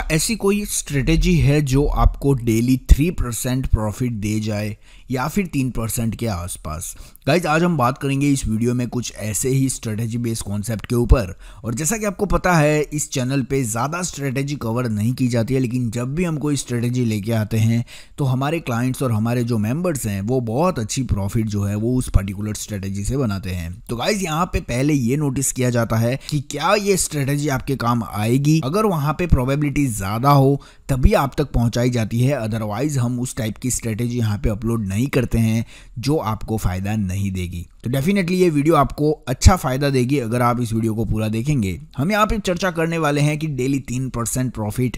क्या हाँ, ऐसी कोई स्ट्रेटेजी है जो आपको डेली थ्री परसेंट प्रॉफिट दे जाए या फिर तीन परसेंट के आसपास गाइज आज हम बात करेंगे इस वीडियो में कुछ ऐसे ही स्ट्रेटेजी बेस्ड कॉन्सेप्ट के ऊपर और जैसा कि आपको पता है इस चैनल पे ज़्यादा स्ट्रेटेजी कवर नहीं की जाती है लेकिन जब भी हम कोई स्ट्रेटेजी लेके आते हैं तो हमारे क्लाइंट्स और हमारे जो मेम्बर्स हैं वो बहुत अच्छी प्रॉफिट जो है वो उस पर्टिकुलर स्ट्रेटेजी से बनाते हैं तो गाइज यहाँ पे पहले ये नोटिस किया जाता है कि क्या ये स्ट्रेटेजी आपके काम आएगी अगर वहाँ पे प्रोबेबिलिटी ज़्यादा हो तभी आप तक पहुंचाई जाती है अदरवाइज़ हम उस टाइप की स्ट्रेटेजी यहाँ पे अपलोड नहीं करते हैं जो आपको फ़ायदा नहीं देगी तो डेफिनेटली ये वीडियो आपको अच्छा फ़ायदा देगी अगर आप इस वीडियो को पूरा देखेंगे हम यहाँ पे चर्चा करने वाले हैं कि डेली तीन percent profit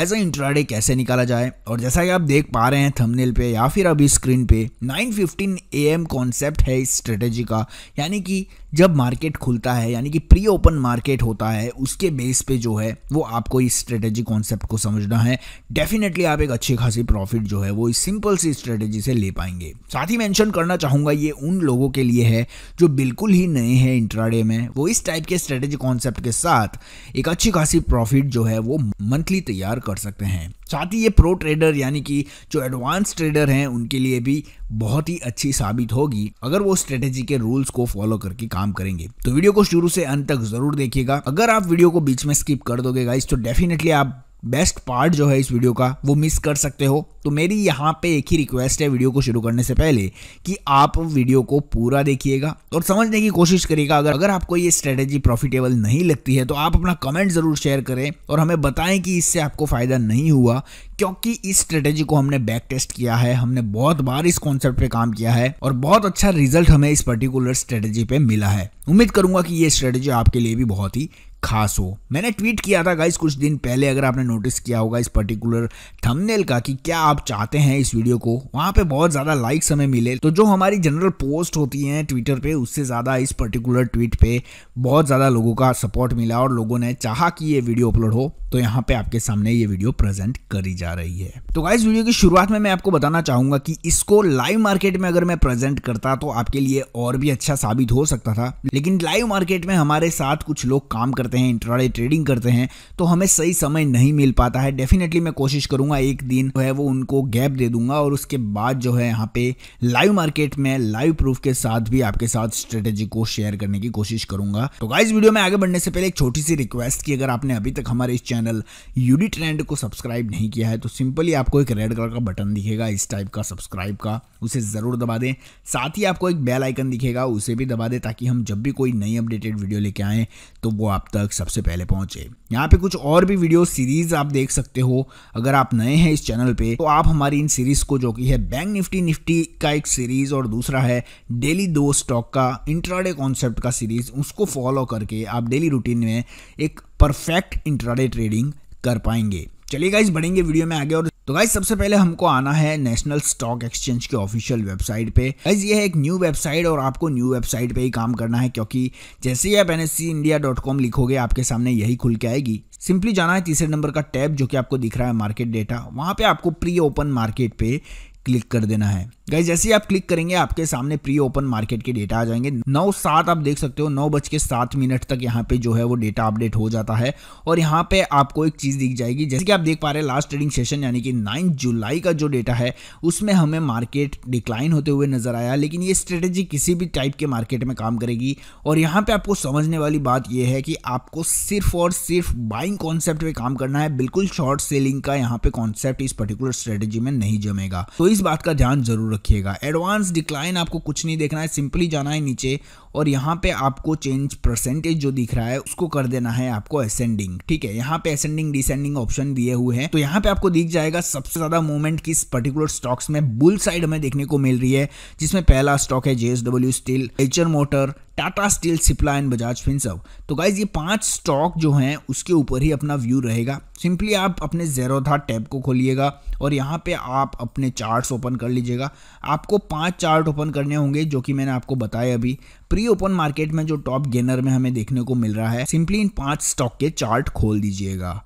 as a intraday कैसे निकाला जाए और जैसा कि आप देख पा रहे हैं थंबनेल पे या फिर अभी स्क्रीन पे 9:15 एएम कॉन्सेप्ट है इस स्ट्रेटेजी का यानी कि जब मार्केट खुलता है यानी कि प्री ओपन मार्केट होता है उसके बेस पे जो है वो आपको इस स्ट्रेटेजी कॉन्सेप्ट को समझना है डेफिनेटली आप एक अच्छी खासी प्रॉफिट जो है वो इस सिंपल सी स्ट्रेटेजी से ले पाएंगे साथ ही मैंशन करना चाहूँगा ये उन लोगों के लिए है जो बिल्कुल ही नए हैं इंट्राडे में वो इस टाइप के स्ट्रेटेजी कॉन्सेप्ट के साथ एक अच्छी खासी प्रॉफिट जो है वो मंथली तैयार कर सकते हैं साथ ही ये प्रो ट्रेडर यानी कि जो एडवांस ट्रेडर हैं उनके लिए भी बहुत ही अच्छी साबित होगी अगर वो स्ट्रेटेजी के रूल्स को फॉलो करके काम करेंगे तो वीडियो को शुरू से अंत तक जरूर देखिएगा अगर आप वीडियो को बीच में स्किप कर दोगे गाइस तो डेफिनेटली आप बेस्ट पार्ट जो है इस वीडियो का वो मिस कर सकते हो तो मेरी यहाँ पे एक ही रिक्वेस्ट है वीडियो को शुरू करने से पहले कि आप वीडियो को पूरा देखिएगा और समझने की कोशिश करिएगा अगर अगर आपको ये स्ट्रेटेजी प्रॉफिटेबल नहीं लगती है तो आप अपना कमेंट ज़रूर शेयर करें और हमें बताएं कि इससे आपको फ़ायदा नहीं हुआ क्योंकि इस स्ट्रेटेजी को हमने बैक टेस्ट किया है हमने बहुत बार इस कॉन्सेप्ट पे काम किया है और बहुत अच्छा रिजल्ट हमें इस पर्टिकुलर स्ट्रेटेजी पे मिला है उम्मीद करूंगा कि ये स्ट्रेटेजी आपके लिए भी बहुत ही खास हो मैंने ट्वीट किया था गाइस कुछ दिन पहले अगर आपने नोटिस किया होगा इस पर्टिकुलर थंबनेल का कि क्या आप चाहते हैं इस वीडियो को वहां पे बहुत ज़्यादा लाइक्स हमें मिले तो जो हमारी जनरल पोस्ट होती हैं ट्विटर पे उससे ज़्यादा इस पर्टिकुलर ट्वीट पे बहुत ज़्यादा लोगों का सपोर्ट मिला और लोगों ने चाह कि ये वीडियो अपलोड हो तो यहाँ पे आपके सामने ये वीडियो प्रेजेंट करी जा रही है तो गाइस वीडियो की शुरुआत में मैं आपको बताना चाहूंगा कि इसको लाइव मार्केट में अगर मैं प्रेजेंट करता तो आपके लिए और भी अच्छा साबित हो सकता था लेकिन लाइव मार्केट में हमारे साथ कुछ लोग काम करते करते हैं इंट्राडे ट्रेडिंग करते हैं तो हमें सही समय नहीं मिल पाता है डेफिनेटली मैं कोशिश करूंगा एक दिन जो है वो उनको गैप दे दूंगा और उसके बाद जो है यहाँ पे लाइव मार्केट में लाइव प्रूफ के साथ भी आपके साथ स्ट्रेटेजी को शेयर करने की कोशिश करूंगा तो गाइज वीडियो में आगे बढ़ने से पहले एक छोटी सी रिक्वेस्ट की अगर आपने अभी तक हमारे इस चैनल यूडी ट्रेंड को सब्सक्राइब नहीं किया है तो सिंपली आपको एक रेड कलर का बटन दिखेगा इस टाइप का सब्सक्राइब का उसे ज़रूर दबा दें साथ ही आपको एक बेल आइकन दिखेगा उसे भी दबा दें ताकि हम जब भी कोई नई अपडेटेड वीडियो लेके आएँ तो वो आप तक सबसे पहले पहुँचे यहाँ पे कुछ और भी वीडियो सीरीज़ आप देख सकते हो अगर आप नए हैं इस चैनल पर तो आप हमारी इन सीरीज़ को जो कि है बैंक निफ्टी निफ्टी का एक सीरीज़ और दूसरा है डेली दो स्टॉक का इंट्राडे कॉन्सेप्ट का सीरीज़ उसको फॉलो करके आप डेली रूटीन में एक परफेक्ट इंट्राडे ट्रेडिंग कर पाएंगे चलिए इस बढ़ेंगे वीडियो में आगे और तो गाइज सबसे पहले हमको आना है नेशनल स्टॉक एक्सचेंज के ऑफिशियल वेबसाइट पे गाइज ये है एक न्यू वेबसाइट और आपको न्यू वेबसाइट पे ही काम करना है क्योंकि जैसे ही आप एन इंडिया डॉट कॉम लिखोगे आपके सामने यही खुल के आएगी सिंपली जाना है तीसरे नंबर का टैब जो कि आपको दिख रहा है मार्केट डेटा वहाँ पे आपको प्री ओपन मार्केट पे क्लिक कर देना है गाइज जैसे ही आप क्लिक करेंगे आपके सामने प्री ओपन मार्केट के डेटा आ जाएंगे नौ सात आप देख सकते हो नौ बज के सात मिनट तक यहाँ पे जो है वो डेटा अपडेट हो जाता है और यहाँ पे आपको एक चीज़ दिख जाएगी जैसे कि आप देख पा रहे हैं लास्ट ट्रेडिंग सेशन यानी कि नाइन जुलाई का जो डेटा है उसमें हमें मार्केट डिक्लाइन होते हुए नजर आया लेकिन ये स्ट्रेटेजी किसी भी टाइप के मार्केट में काम करेगी और यहाँ पे आपको समझने वाली बात यह है कि आपको सिर्फ और सिर्फ बाइंग कॉन्सेप्ट में काम करना है बिल्कुल शॉर्ट सेलिंग का यहाँ पे कॉन्सेप्ट इस पर्टिकुलर स्ट्रेटेजी में नहीं जमेगा तो इस बात का ध्यान जरूर रखिएगा एडवांस डिक्लाइन आपको कुछ नहीं देखना है सिंपली जाना है नीचे और यहाँ पे आपको चेंज परसेंटेज जो दिख रहा है उसको कर देना है आपको असेंडिंग ठीक है यहाँ पे असेंडिंग डिसेंडिंग ऑप्शन दिए हुए हैं तो यहाँ पे आपको दिख जाएगा सबसे ज्यादा मूवमेंट किस पर्टिकुलर स्टॉक्स में बुल साइड हमें देखने को मिल रही है जिसमें पहला स्टॉक है JSW steel Eicher motor Tata steel Cipla and Bajaj Finserv तो गाइज ये पांच स्टॉक जो हैं उसके ऊपर ही अपना व्यू रहेगा सिंपली आप अपने जेरोधा टैब को खोलिएगा और यहाँ पे आप अपने चार्ट्स ओपन कर लीजिएगा आपको पांच चार्ट ओपन करने होंगे जो कि मैंने आपको बताया अभी प्री ओपन मार्केट में जो टॉप गेनर में हमें देखने को मिल रहा है सिंपली इन पांच स्टॉक के चार्ट खोल दीजिएगा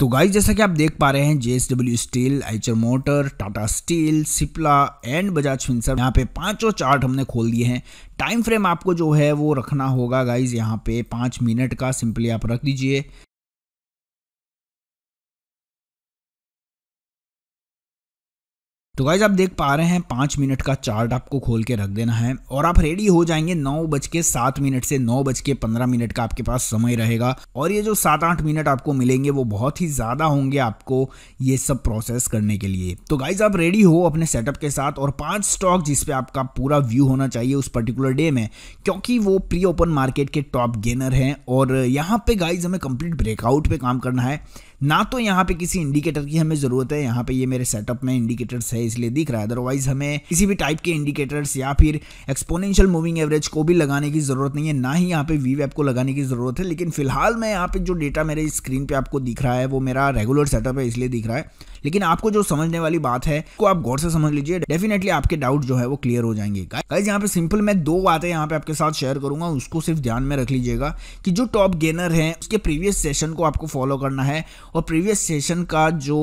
तो गाइस जैसा कि आप देख पा रहे हैं JSW steel Eicher motor Tata steel Cipla and Bajaj Finserv यहाँ पे पांचों चार्ट हमने खोल दिए हैं टाइम फ्रेम आपको जो है वो रखना होगा गाइस यहाँ पे पाँच मिनट का सिंपली आप रख दीजिए तो गाइज आप देख पा रहे हैं पाँच मिनट का चार्ट आपको खोल के रख देना है और आप रेडी हो जाएंगे नौ बज के सात मिनट से नौ बज के पंद्रह मिनट का आपके पास समय रहेगा और ये जो सात आठ मिनट आपको मिलेंगे वो बहुत ही ज़्यादा होंगे आपको ये सब प्रोसेस करने के लिए तो गाइज आप रेडी हो अपने सेटअप के साथ और पाँच स्टॉक जिसपे आपका पूरा व्यू होना चाहिए उस पर्टिकुलर डे में क्योंकि वो प्री ओपन मार्केट के टॉप गेनर हैं और यहाँ पर गाइज हमें कंप्लीट ब्रेकआउट पर काम करना है ना तो यहाँ पे किसी इंडिकेटर की हमें ज़रूरत है यहाँ पे ये मेरे सेटअप में इंडिकेटर्स है इसलिए दिख रहा है अदरवाइज हमें किसी भी टाइप के इंडिकेटर्स या फिर एक्सपोनेंशियल मूविंग एवरेज को भी लगाने की ज़रूरत नहीं है ना ही यहाँ पे वी वैप को लगाने की ज़रूरत है लेकिन फिलहाल मैं यहाँ पे जो डेटा मेरे स्क्रीन पर आपको दिख रहा है वो मेरा रेगुलर सेटअप है इसलिए दिख रहा है लेकिन आपको जो समझने वाली बात है को आप गौर से समझ लीजिए डेफिनेटली आपके डाउट जो है वो क्लियर हो जाएंगे गाइज यहाँ पे सिंपल मैं दो बातें यहाँ पे आपके साथ शेयर करूंगा उसको सिर्फ ध्यान में रख लीजिएगा कि जो टॉप गेनर है उसके प्रीवियस सेशन को आपको फॉलो करना है और प्रीवियस सेशन का जो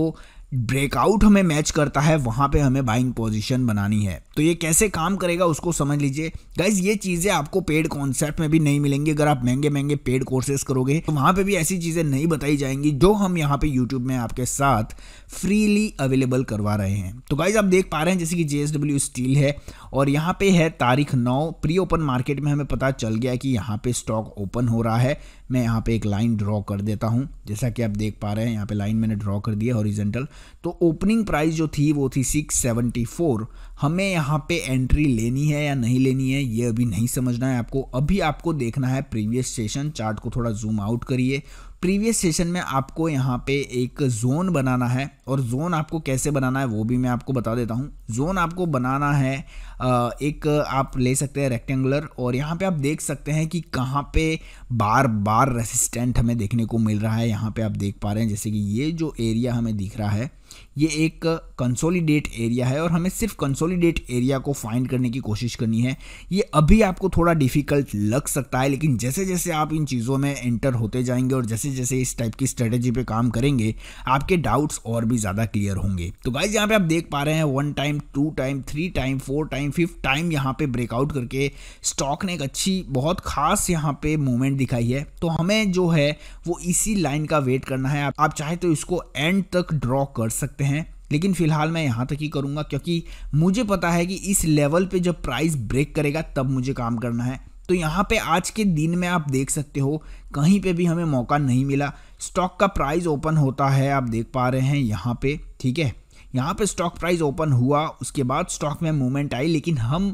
ब्रेकआउट हमें मैच करता है वहाँ पे हमें बाइंग पोजीशन बनानी है तो ये कैसे काम करेगा उसको समझ लीजिए गाइज ये चीज़ें आपको पेड कॉन्सेप्ट में भी नहीं मिलेंगी अगर आप महंगे महंगे पेड कोर्सेज करोगे तो वहाँ पे भी ऐसी चीज़ें नहीं बताई जाएंगी जो हम यहाँ पे यूट्यूब में आपके साथ फ्रीली अवेलेबल करवा रहे हैं तो गाइज आप देख पा रहे हैं जैसे कि जे स्टील है और यहाँ पे है तारीख नौ प्री ओपन मार्केट में हमें पता चल गया कि यहाँ पे स्टॉक ओपन हो रहा है मैं यहाँ पे एक लाइन ड्रॉ कर देता हूँ जैसा कि आप देख पा रहे हैं यहाँ पे लाइन मैंने ड्रॉ कर दिया है हॉरिजेंटल तो ओपनिंग प्राइस जो थी वो थी सिक्स सेवेंटी फोर हमें यहाँ पे एंट्री लेनी है या नहीं लेनी है ये अभी नहीं समझना है आपको अभी आपको देखना है प्रीवियस सेशन चार्ट को थोड़ा जूम आउट करिए प्रीवियस सेशन में आपको यहाँ पे एक जोन बनाना है और जोन आपको कैसे बनाना है वो भी मैं आपको बता देता हूँ जोन आपको बनाना है एक आप ले सकते हैं रेक्टेंगुलर और यहाँ पे आप देख सकते हैं कि कहाँ पे बार बार रेसिस्टेंट हमें देखने को मिल रहा है यहाँ पे आप देख पा रहे हैं जैसे कि ये जो एरिया हमें दिख रहा है ये एक कंसोलिडेट एरिया है और हमें सिर्फ कंसोलिडेट एरिया को फाइंड करने की कोशिश करनी है ये अभी आपको थोड़ा डिफिकल्ट लग सकता है लेकिन जैसे जैसे आप इन चीज़ों में एंटर होते जाएंगे और जैसे जैसे इस टाइप की स्ट्रेटेजी पे काम करेंगे आपके डाउट्स और भी ज़्यादा क्लियर होंगे तो गाइज यहाँ पर आप देख पा रहे हैं one time two time three time four time fifth time यहाँ पर ब्रेकआउट करके स्टॉक ने एक अच्छी बहुत खास यहाँ पर मूवमेंट दिखाई है तो हमें जो है वो इसी लाइन का वेट करना है आप चाहे तो इसको एंड तक ड्रॉ कर सकते सकते हैं लेकिन फ़िलहाल मैं यहाँ तक ही करूँगा क्योंकि मुझे पता है कि इस लेवल पे जब प्राइस ब्रेक करेगा तब मुझे काम करना है तो यहाँ पे आज के दिन में आप देख सकते हो कहीं पे भी हमें मौका नहीं मिला स्टॉक का प्राइस ओपन होता है आप देख पा रहे हैं यहाँ पे ठीक है यहाँ पे स्टॉक प्राइस ओपन हुआ उसके बाद स्टॉक में मूवमेंट आई लेकिन हम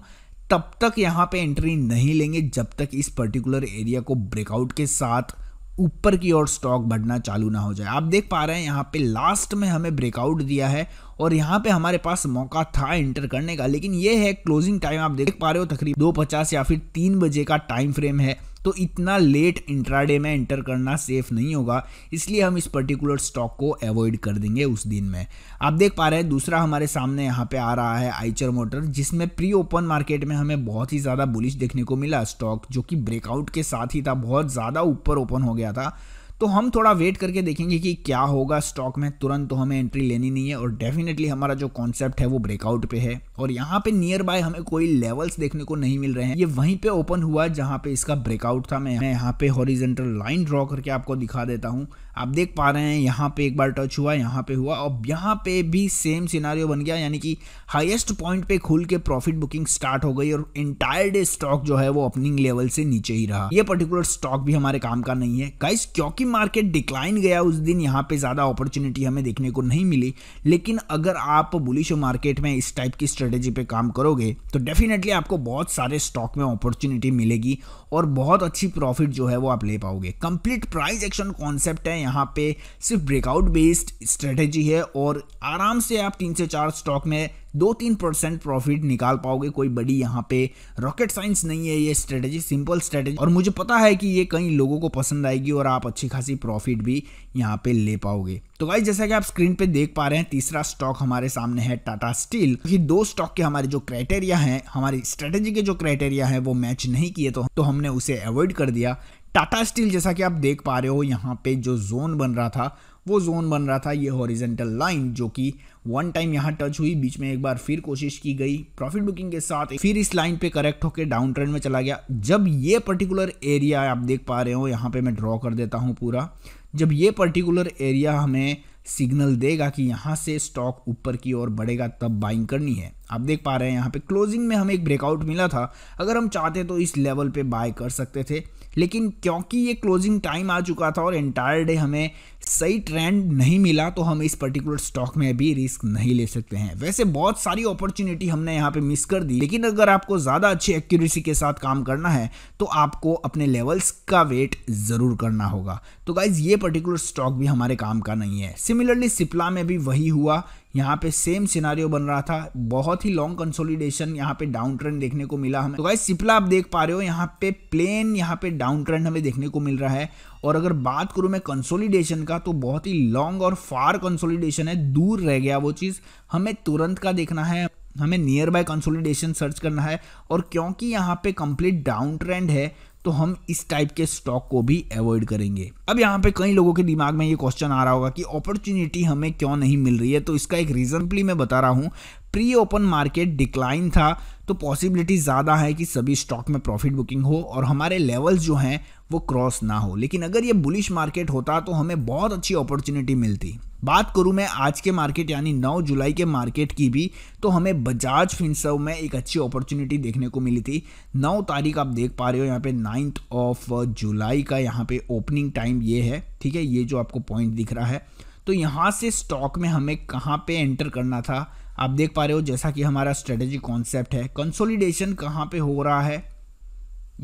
तब तक यहाँ पे एंट्री नहीं लेंगे जब तक इस पर्टिकुलर एरिया को ब्रेकआउट के साथ ऊपर की ओर स्टॉक बढ़ना चालू ना हो जाए आप देख पा रहे हैं यहाँ पे लास्ट में हमें ब्रेकआउट दिया है और यहाँ पे हमारे पास मौका था एंटर करने का लेकिन ये है क्लोजिंग टाइम आप देख पा रहे हो तकरीबन दो पचास या फिर तीन बजे का टाइम फ्रेम है तो इतना लेट इंट्राडे में एंटर करना सेफ नहीं होगा इसलिए हम इस पर्टिकुलर स्टॉक को अवॉइड कर देंगे उस दिन में आप देख पा रहे हैं दूसरा हमारे सामने यहाँ पे आ रहा है आइचर मोटर जिसमें प्री ओपन मार्केट में हमें बहुत ही ज़्यादा बुलिश देखने को मिला स्टॉक जो कि ब्रेकआउट के साथ ही था बहुत ज़्यादा ऊपर ओपन हो गया था तो हम थोड़ा वेट करके देखेंगे कि क्या होगा स्टॉक में तुरंत तो हमें एंट्री लेनी नहीं है और डेफिनेटली हमारा जो कॉन्सेप्ट है वो ब्रेकआउट पे है और यहाँ पे नियर बाय हमें कोई लेवल्स देखने को नहीं मिल रहे हैं ये वहीं पे ओपन हुआ जहाँ पे इसका ब्रेकआउट था मैं यहाँ पे हॉरिजेंटल लाइन ड्रॉ करके आपको दिखा देता हूँ आप देख पा रहे हैं यहाँ पे एक बार टच हुआ यहाँ पे हुआ और यहाँ पे भी सेम सिनारियो बन गया यानी कि हाईएस्ट पॉइंट पे खुल के प्रॉफिट बुकिंग स्टार्ट हो गई और इंटायर डे स्टॉक जो है वो ओपनिंग लेवल से नीचे ही रहा ये पर्टिकुलर स्टॉक भी हमारे काम का नहीं है गाइस क्योंकि मार्केट डिक्लाइन गया उस दिन यहाँ पे ज़्यादा अपॉर्चुनिटी हमें देखने को नहीं मिली लेकिन अगर आप बुलिश मार्केट में इस टाइप की स्ट्रेटेजी पे काम करोगे तो डेफिनेटली आपको बहुत सारे स्टॉक में अपॉर्चुनिटी मिलेगी और बहुत अच्छी प्रॉफिट जो है वो आप ले पाओगे कंप्लीट प्राइस एक्शन कॉन्सेप्ट है यहाँ पे सिर्फ ब्रेकआउट बेस्ड स्ट्रेटेजी है और आराम से आप तीन से चार स्टॉक में दो तीन परसेंट प्रॉफिट निकाल पाओगे कोई बड़ी यहाँ पे रॉकेट साइंस नहीं है ये स्ट्रेटेजी सिंपल स्ट्रेटेजी और मुझे पता है कि ये कई लोगों को पसंद आएगी और आप अच्छी खासी प्रॉफिट भी यहाँ पे ले पाओगे तो भाई जैसा कि आप स्क्रीन पे देख पा रहे हैं तीसरा स्टॉक हमारे सामने है टाटा स्टील क्योंकि दो स्टॉक के हमारे जो क्राइटेरिया हैं हमारी स्ट्रेटेजी के जो क्राइटेरिया है वो मैच नहीं किए तो, तो हमने उसे अवॉइड कर दिया टाटा स्टील जैसा कि आप देख पा रहे हो यहाँ पे जो जोन बन रहा था वो जोन बन रहा था ये हॉरिजेंटल लाइन जो कि वन टाइम यहाँ टच हुई बीच में एक बार फिर कोशिश की गई प्रॉफिट बुकिंग के साथ फिर इस लाइन पे करेक्ट होकर डाउन ट्रेंड में चला गया जब ये पर्टिकुलर एरिया आप देख पा रहे हो यहाँ पे मैं ड्रॉ कर देता हूँ पूरा जब ये पर्टिकुलर एरिया हमें सिग्नल देगा कि यहाँ से स्टॉक ऊपर की ओर बढ़ेगा तब बाइंग करनी है आप देख पा रहे हैं यहाँ पे क्लोजिंग में हमें एक ब्रेकआउट मिला था अगर हम चाहते तो इस लेवल पे बाय कर सकते थे लेकिन क्योंकि ये क्लोजिंग टाइम आ चुका था और एंटायर डे हमें सही ट्रेंड नहीं मिला तो हम इस पर्टिकुलर स्टॉक में भी रिस्क नहीं ले सकते हैं वैसे बहुत सारी अपॉर्चुनिटी हमने यहाँ पे मिस कर दी लेकिन अगर आपको ज़्यादा अच्छी एक्यूरेसी के साथ काम करना है तो आपको अपने लेवल्स का वेट ज़रूर करना होगा तो गाइज ये पर्टिकुलर स्टॉक भी हमारे काम का नहीं है सिमिलरली सिप्ला में भी वही हुआ यहाँ पे सेम सिनारियो बन रहा था बहुत ही लॉन्ग कंसोलिडेशन यहाँ पे डाउन ट्रेंड देखने को मिला हमें तो गाइस सिपला आप देख पा रहे हो यहाँ पे प्लेन यहाँ पे डाउन ट्रेंड हमें देखने को मिल रहा है और अगर बात करूँ मैं कंसोलिडेशन का तो बहुत ही लॉन्ग और फार कंसोलिडेशन है दूर रह गया वो चीज़ हमें तुरंत का देखना है हमें नियर बाय कंसोलिडेशन सर्च करना है और क्योंकि यहाँ पे कंप्लीट डाउन ट्रेंड है तो हम इस टाइप के स्टॉक को भी अवॉइड करेंगे अब यहाँ पे कई लोगों के दिमाग में ये क्वेश्चन आ रहा होगा कि अपॉर्चुनिटी हमें क्यों नहीं मिल रही है तो इसका एक रीजनपली मैं बता रहा हूँ प्री ओपन मार्केट डिक्लाइन था तो पॉसिबिलिटी ज़्यादा है कि सभी स्टॉक में प्रॉफिट बुकिंग हो और हमारे लेवल्स जो हैं वो क्रॉस ना हो लेकिन अगर ये बुलिश मार्केट होता तो हमें बहुत अच्छी अपॉर्चुनिटी मिलती बात करूं मैं आज के मार्केट यानी 9 जुलाई के मार्केट की भी तो हमें बजाज फिनसर्व में एक अच्छी अपॉर्चुनिटी देखने को मिली थी 9 तारीख आप देख पा रहे हो यहाँ पे नाइन्थ ऑफ uh, जुलाई का यहाँ पे ओपनिंग टाइम ये है ठीक है ये जो आपको पॉइंट दिख रहा है तो यहाँ से स्टॉक में हमें कहाँ पे एंटर करना था आप देख पा रहे हो जैसा कि हमारा स्ट्रेटेजी कॉन्सेप्ट है कंसोलिडेशन कहाँ पे हो रहा है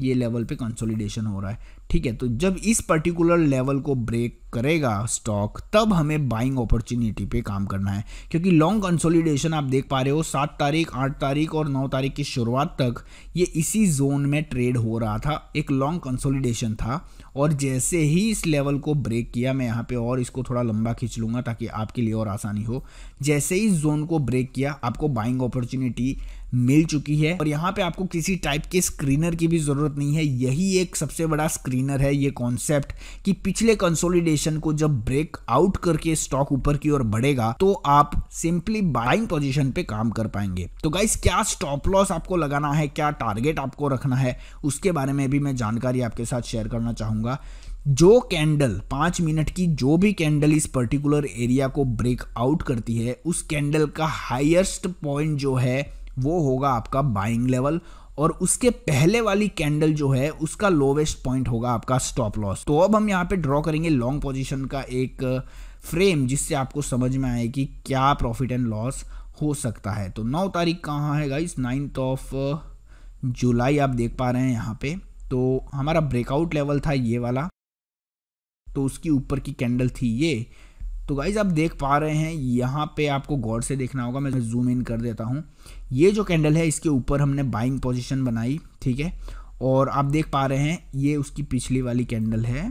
ये लेवल पे कंसोलिडेशन हो रहा है ठीक है तो जब इस पर्टिकुलर लेवल को ब्रेक करेगा स्टॉक तब हमें बाइंग अपॉर्चुनिटी पे काम करना है क्योंकि लॉन्ग कंसोलिडेशन आप देख पा रहे हो सात तारीख आठ तारीख और नौ तारीख की शुरुआत तक ये इसी जोन में ट्रेड हो रहा था एक लॉन्ग कंसोलिडेशन था और जैसे ही इस लेवल को ब्रेक किया मैं यहाँ पे और इसको थोड़ा लंबा खींच लूँगा ताकि आपके लिए और आसानी हो जैसे ही इस जोन को ब्रेक किया आपको बाइंग अपॉर्चुनिटी मिल चुकी है और यहाँ पे आपको किसी टाइप के स्क्रीनर की भी ज़रूरत नहीं है यही एक सबसे बड़ा स्क्रीनर है ये कॉन्सेप्ट कि पिछले कंसोलिडेशन को जब ब्रेक आउट करके स्टॉक ऊपर की ओर बढ़ेगा तो आप सिंपली बाइंग पोजीशन पे काम कर पाएंगे तो गाइस क्या स्टॉप लॉस आपको लगाना है क्या टारगेट आपको रखना है उसके बारे में भी मैं जानकारी आपके साथ शेयर करना चाहूंगा जो कैंडल पांच मिनट की जो भी कैंडल इस पर्टिकुलर एरिया को ब्रेक आउट करती है उस कैंडल का हाईएस्ट पॉइंट जो है वो होगा आपका बाइंग लेवल और उसके पहले वाली कैंडल जो है उसका लोवेस्ट पॉइंट होगा आपका स्टॉप लॉस तो अब हम यहाँ पे ड्रॉ करेंगे लॉन्ग पोजीशन का एक फ्रेम uh, जिससे आपको समझ में आए कि क्या प्रॉफिट एंड लॉस हो सकता है तो नौ तारीख कहाँ है गाइस नाइन्थ ऑफ जुलाई आप देख पा रहे हैं यहाँ पे तो हमारा ब्रेकआउट लेवल था ये वाला तो उसकी ऊपर की कैंडल थी ये तो गाइज आप देख पा रहे हैं यहाँ पे आपको गौर से देखना होगा मैं जूम इन कर देता हूँ ये जो कैंडल है इसके ऊपर हमने बाइंग पोजिशन बनाई ठीक है और आप देख पा रहे हैं ये उसकी पिछली वाली कैंडल है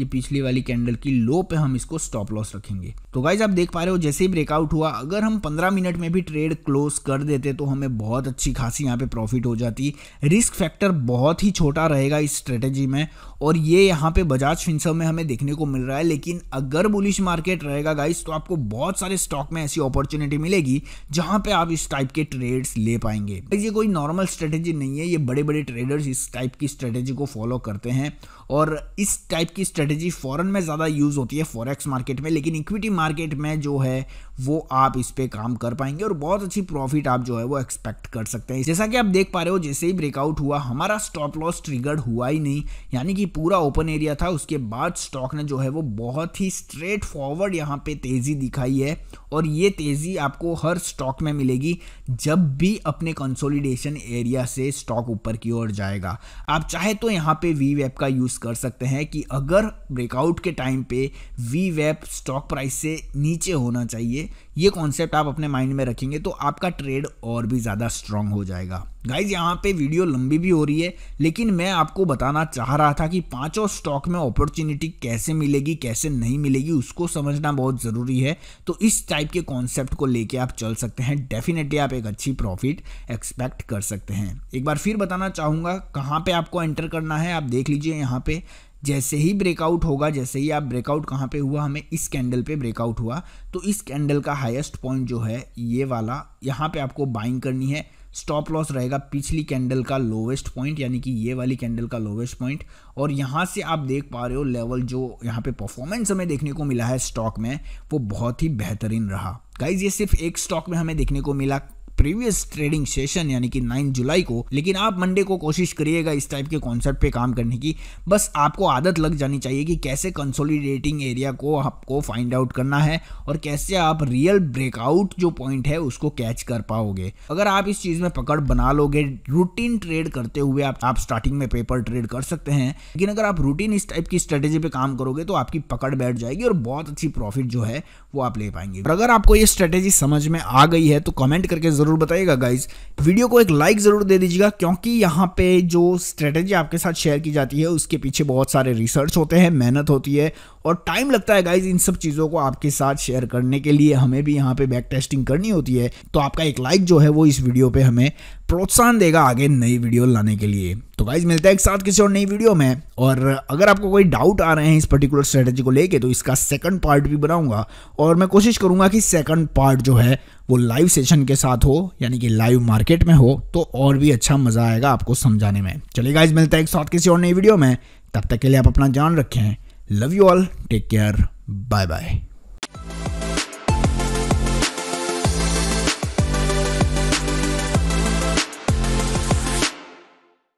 ये पिछली वाली कैंडल की लो पे हम इसको स्टॉप लॉस रखेंगे तो गाइज आप देख पा रहे हो जैसे ही ब्रेकआउट हुआ अगर हम 15 मिनट में भी ट्रेड क्लोज कर देते तो हमें बहुत अच्छी खासी यहाँ पे प्रॉफिट हो जाती रिस्क फैक्टर बहुत ही छोटा रहेगा इस स्ट्रेटेजी में और ये यहाँ पे बजाज फिंसव में हमें देखने को मिल रहा है लेकिन अगर बुलिश मार्केट रहेगा गाइज तो आपको बहुत सारे स्टॉक में ऐसी अपॉर्चुनिटी मिलेगी जहाँ पे आप इस टाइप के ट्रेड्स ले पाएंगे ये कोई नॉर्मल स्ट्रेटेजी नहीं है ये बड़े बड़े ट्रेडर्स इस टाइप की स्ट्रेटेजी को फॉलो करते हैं और इस टाइप की स्ट्रेटेजी फ़ॉरन में ज़्यादा यूज़ होती है फॉरेक्स मार्केट में लेकिन इक्विटी मार्केट में जो है वो आप इस पर काम कर पाएंगे और बहुत अच्छी प्रॉफिट आप जो है वो एक्सपेक्ट कर सकते हैं जैसा कि आप देख पा रहे हो जैसे ही ब्रेकआउट हुआ हमारा स्टॉप लॉस ट्रिगर्ड हुआ ही नहीं यानी कि पूरा ओपन एरिया था उसके बाद स्टॉक ने जो है वो बहुत ही स्ट्रेट फॉरवर्ड यहाँ पर तेज़ी दिखाई है और ये तेज़ी आपको हर स्टॉक में मिलेगी जब भी अपने कंसोलिडेशन एरिया से स्टॉक ऊपर की ओर जाएगा आप चाहे तो यहाँ पे वी वेब का यूज़ कर सकते हैं कि अगर ब्रेकआउट के टाइम पे वी वेब स्टॉक प्राइस से नीचे होना चाहिए ये कॉन्सेप्ट आप अपने माइंड में रखेंगे तो आपका ट्रेड और भी ज़्यादा स्ट्रांग हो जाएगा गाइज यहाँ पे वीडियो लंबी भी हो रही है लेकिन मैं आपको बताना चाह रहा था कि पांचों स्टॉक में अपॉर्चुनिटी कैसे मिलेगी कैसे नहीं मिलेगी उसको समझना बहुत ज़रूरी है तो इस टाइप के कॉन्सेप्ट को लेके आप चल सकते हैं डेफिनेटली आप एक अच्छी प्रॉफिट एक्सपेक्ट कर सकते हैं एक बार फिर बताना चाहूँगा कहाँ पर आपको एंटर करना है आप देख लीजिए यहाँ पर पे जैसे ही ब्रेकआउट होगा जैसे ही आप ब्रेकआउट कहाँ पे हुआ हमें इस कैंडल पे ब्रेकआउट हुआ तो इस कैंडल का हाईएस्ट पॉइंट जो है ये वाला यहाँ पे आपको बाइंग करनी है स्टॉप लॉस रहेगा पिछली कैंडल का लोवेस्ट पॉइंट यानी कि ये वाली कैंडल का लोवेस्ट पॉइंट और यहाँ से आप देख पा रहे हो लेवल जो यहाँ पे परफॉर्मेंस हमें देखने को मिला है स्टॉक में वो बहुत ही बेहतरीन रहा गाइज ये सिर्फ एक स्टॉक में हमें देखने को मिला प्रीवियस ट्रेडिंग सेशन यानी कि 9 जुलाई को लेकिन आप मंडे को कोशिश करिएगा इस टाइप के कॉन्सेप्ट पे काम करने की बस आपको आदत लग जानी चाहिए कि कैसे कंसोलिडेटिंग एरिया को आपको फाइंड आउट करना है और कैसे आप रियल ब्रेकआउट जो पॉइंट है उसको कैच कर पाओगे अगर आप इस चीज़ में पकड़ बना लोगे रूटीन ट्रेड करते हुए आप, आप स्टार्टिंग में पेपर ट्रेड कर सकते हैं लेकिन अगर आप रूटीन इस टाइप की स्ट्रेटेजी पे काम करोगे तो आपकी पकड़ बैठ जाएगी और बहुत अच्छी प्रॉफिट जो है वो आप ले पाएंगे और अगर आपको ये स्ट्रेटेजी समझ में आ गई है तो कमेंट करके जरूर ज़रूर बताइएगा गाइज वीडियो को एक लाइक ज़रूर दे दीजिएगा क्योंकि यहाँ पे जो स्ट्रेटेजी आपके साथ शेयर की जाती है उसके पीछे बहुत सारे रिसर्च होते हैं मेहनत होती है और टाइम लगता है गाइज इन सब चीज़ों को आपके साथ शेयर करने के लिए हमें भी यहाँ पे बैक टेस्टिंग करनी होती है तो आपका एक लाइक जो है वो इस वीडियो पे हमें प्रोत्साहन देगा आगे नई वीडियो लाने के लिए तो गाइज मिलता है एक साथ किसी और नई वीडियो में और अगर आपको कोई डाउट आ रहे हैं इस पर्टिकुलर स्ट्रेटेजी को लेके तो इसका सेकंड पार्ट भी बनाऊंगा और मैं कोशिश करूंगा कि सेकंड पार्ट जो है वो लाइव सेशन के साथ हो यानी कि लाइव मार्केट में हो तो और भी अच्छा मजा आएगा आपको समझाने में चलिए गाइज मिलता है एक साथ किसी और नई वीडियो में तब तक के लिए आप अपना जान रखें love you all take care bye bye